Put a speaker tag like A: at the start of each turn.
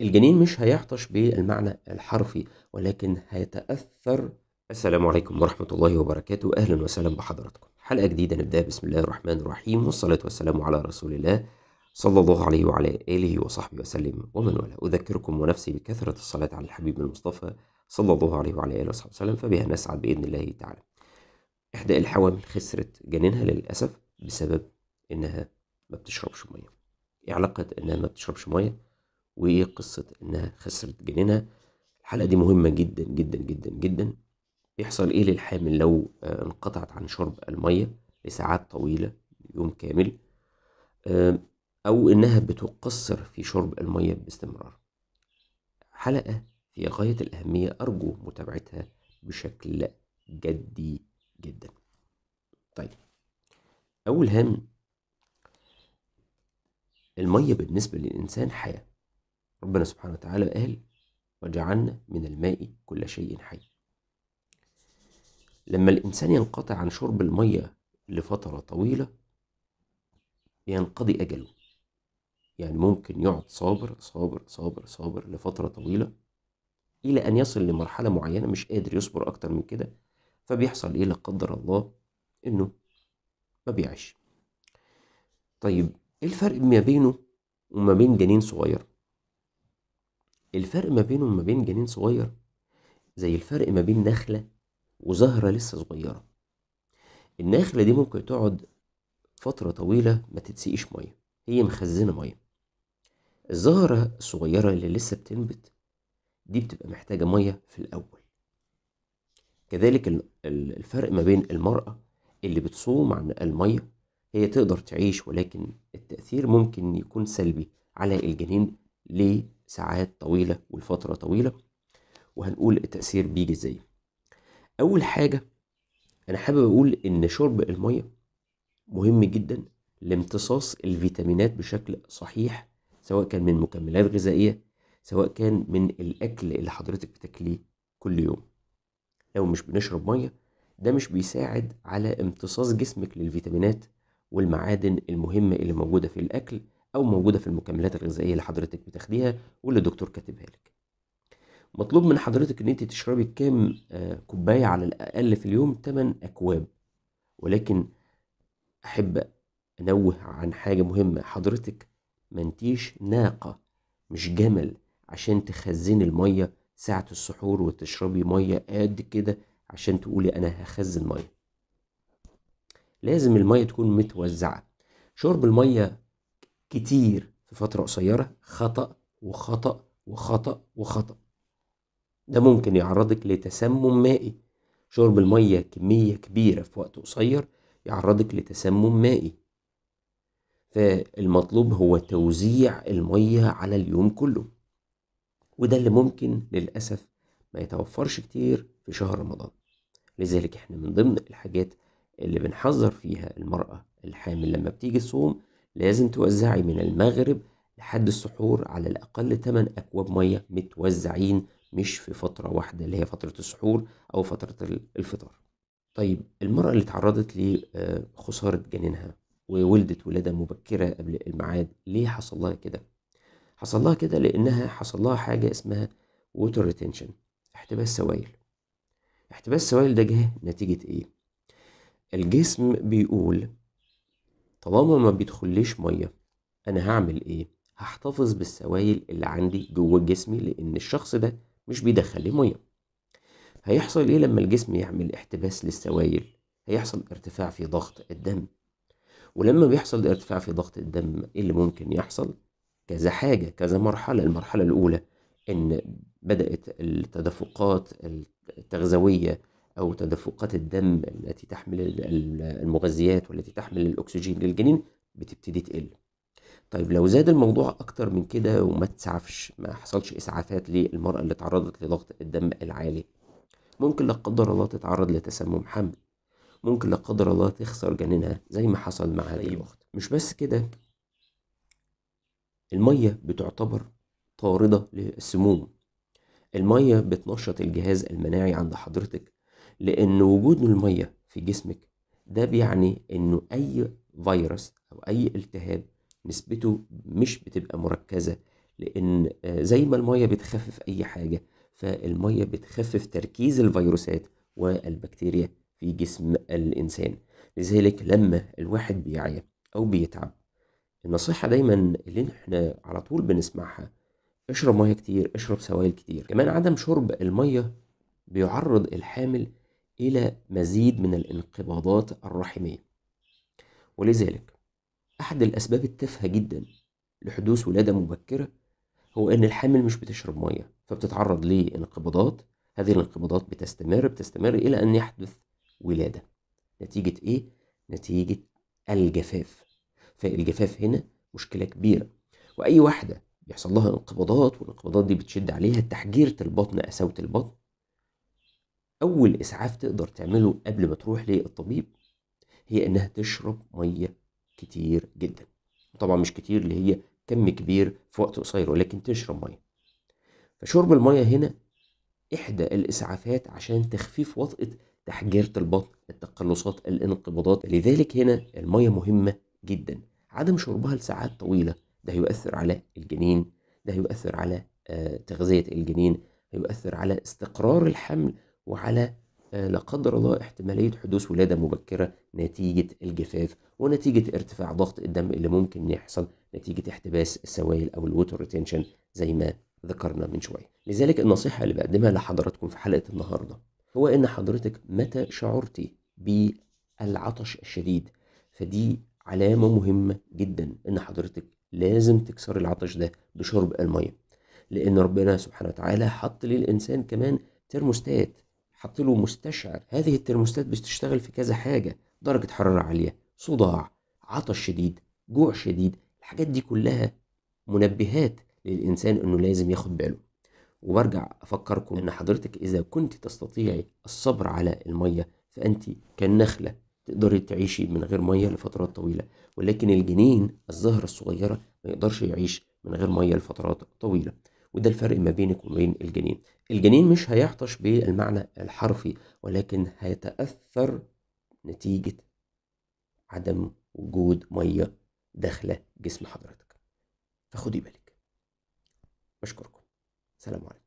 A: الجنين مش هيعطش بالمعنى الحرفي ولكن هيتأثر السلام عليكم ورحمة الله وبركاته أهلا وسهلا بحضراتكم حلقة جديدة نبدأ بسم الله الرحمن الرحيم والصلاة والسلام على رسول الله صلى الله عليه وعلى آله وصحبه وسلم ومن والاه أذكركم ونفسي بكثرة الصلاة على الحبيب المصطفى صلى الله عليه وعلى آله وصحبه وسلم فبها نسعد بإذن الله تعالى إحدى الحوامل خسرت جنينها للأسف بسبب إنها ما بتشربش مية إيه علاقة إنها ما بتشربش مية وايه قصه انها خسرت جنينها الحلقه دي مهمه جدا جدا جدا جدا بيحصل ايه للحامل لو آه، انقطعت عن شرب الميه لساعات طويله يوم كامل آه، او انها بتقصر في شرب الميه باستمرار حلقه في غايه الاهميه ارجو متابعتها بشكل جدي جدا طيب اول هام الميه بالنسبه للانسان حياه ربنا سبحانه وتعالى قال وجعلنا من الماء كل شيء حي لما الإنسان ينقطع عن شرب المية لفترة طويلة ينقضي أجله يعني ممكن يقعد صابر صابر صابر صابر لفترة طويلة إلى أن يصل لمرحلة معينة مش قادر يصبر أكتر من كده فبيحصل إيه لا قدر الله إنه ما بيعيش طيب إيه الفرق ما بينه وما بين جنين صغير الفرق ما بينه وما بين جنين صغير زي الفرق ما بين نخلة وزهرة لسه صغيرة النخلة دي ممكن تقعد فترة طويلة ما تتسقيش مية هي مخزنة مية الزهرة الصغيرة اللي لسه بتنبت دي بتبقى محتاجة مية في الأول كذلك الفرق ما بين المرأة اللي بتصوم عن المية هي تقدر تعيش ولكن التأثير ممكن يكون سلبي على الجنين ليه ساعات طويلة والفترة طويلة وهنقول التأثير بيجي ازاي أول حاجة أنا حابب أقول إن شرب المية مهم جدا لامتصاص الفيتامينات بشكل صحيح سواء كان من مكملات غذائية سواء كان من الأكل اللي حضرتك بتاكليه كل يوم لو مش بنشرب مية ده مش بيساعد على امتصاص جسمك للفيتامينات والمعادن المهمة اللي موجودة في الأكل أو موجودة في المكملات الغذائية اللي حضرتك بتاخديها واللي الدكتور كاتبها لك مطلوب من حضرتك إن أنت تشربي كام آه، كوباية على الأقل في اليوم 8 أكواب ولكن أحب أنوه عن حاجة مهمة حضرتك ما انتيش ناقة مش جمل عشان تخزني المية ساعة السحور وتشربي مية قد كده عشان تقولي أنا هخزن مية لازم المية تكون متوزعة شرب المية كتير في فترة قصيرة خطأ وخطأ وخطأ وخطأ ده ممكن يعرضك لتسمم مائي شرب المية كمية كبيرة في وقت قصير يعرضك لتسمم مائي فالمطلوب هو توزيع المية على اليوم كله وده اللي ممكن للأسف ما يتوفرش كتير في شهر رمضان لذلك احنا من ضمن الحاجات اللي بنحذر فيها المرأة الحامل لما بتيجي تصوم لازم توزعي من المغرب لحد السحور على الأقل 8 أكواب مية متوزعين مش في فترة واحدة اللي هي فترة السحور أو فترة الفطار طيب المرأة اللي تعرضت لخسارة آه، جنينها وولدت ولادة مبكرة قبل الميعاد ليه حصل لها كده؟ حصل لها كده لأنها حصل لها حاجة اسمها ووتر ريتنشن احتباس سوائل احتباس السوائل ده جه نتيجة ايه؟ الجسم بيقول طالما ما بيدخليش ميه انا هعمل ايه هحتفظ بالسوائل اللي عندي جوه جسمي لان الشخص ده مش بيدخل لي ميه هيحصل ايه لما الجسم يعمل احتباس للسوائل هيحصل ارتفاع في ضغط الدم ولما بيحصل ارتفاع في ضغط الدم ايه اللي ممكن يحصل كذا حاجة كذا مرحلة المرحلة الأولى إن بدأت التدفقات التغذوية أو تدفقات الدم التي تحمل المغذيات والتي تحمل الأكسجين للجنين بتبتدي تقل طيب لو زاد الموضوع أكتر من كده وما تسعفش ما حصلش إسعافات للمرأة اللي تعرضت لضغط الدم العالي ممكن لا قدر الله تتعرض لتسمم حمل ممكن لا قدر الله تخسر جنينها زي ما حصل مع هذه الأخت مش بس كده المية بتعتبر طاردة للسموم المية بتنشط الجهاز المناعي عند حضرتك لأن وجود المية في جسمك ده بيعني إنه أي فيروس أو أي التهاب نسبته مش بتبقى مركزة لأن آه، زي ما المية بتخفف أي حاجة فالمية بتخفف تركيز الفيروسات والبكتيريا في جسم الإنسان لذلك لما الواحد بيعيا أو بيتعب النصيحة دايما اللي احنا على طول بنسمعها اشرب مية كتير اشرب سوائل كتير كمان عدم شرب المية بيعرض الحامل إلى مزيد من الانقباضات الرحمية ولذلك أحد الأسباب التافهة جدا لحدوث ولادة مبكرة هو إن الحامل مش بتشرب مية فبتتعرض لانقباضات هذه الانقباضات بتستمر بتستمر إلى أن يحدث ولادة نتيجة إيه؟ نتيجة الجفاف فالجفاف هنا مشكلة كبيرة وأي واحدة بيحصل لها انقباضات والانقباضات دي بتشد عليها تحجيرة البطن قساوة البطن أول إسعاف تقدر تعمله قبل ما تروح للطبيب هي إنها تشرب مية كتير جدا طبعا مش كتير اللي هي كم كبير في وقت قصير ولكن تشرب مية فشرب المية هنا إحدى الإسعافات عشان تخفيف وطأة تحجيرة البطن التقلصات الانقباضات لذلك هنا المية مهمة جدا عدم شربها لساعات طويلة ده هيؤثر على الجنين ده هيؤثر على آه، تغذية الجنين هيؤثر على استقرار الحمل وعلى آه، لا قدر الله احتمالية حدوث ولادة مبكرة نتيجة الجفاف ونتيجة ارتفاع ضغط الدم اللي ممكن يحصل نتيجة احتباس السوائل أو الوتر ريتنشن زي ما ذكرنا من شوية لذلك النصيحة اللي بقدمها لحضراتكم في حلقة النهاردة هو إن حضرتك متى شعرتي بالعطش الشديد فدي علامة مهمة جدا إن حضرتك لازم تكسري العطش ده بشرب المية لأن ربنا سبحانه وتعالى حط للإنسان كمان ترموستات حط له مستشعر هذه الترموستات بتشتغل في كذا حاجه درجه حراره عاليه صداع عطش شديد جوع شديد الحاجات دي كلها منبهات للانسان انه لازم ياخد باله وبرجع افكركم ان حضرتك اذا كنت تستطيعي الصبر على الميه فانت كالنخله تقدري تعيشي من غير ميه لفترات طويله ولكن الجنين الزهره الصغيره ما يقدرش يعيش من غير ميه لفترات طويله وده الفرق ما بينك وبين الجنين الجنين مش هيعطش بالمعنى الحرفي ولكن هيتأثر نتيجة عدم وجود مية داخلة جسم حضرتك فخدي بالك بشكركم سلام عليكم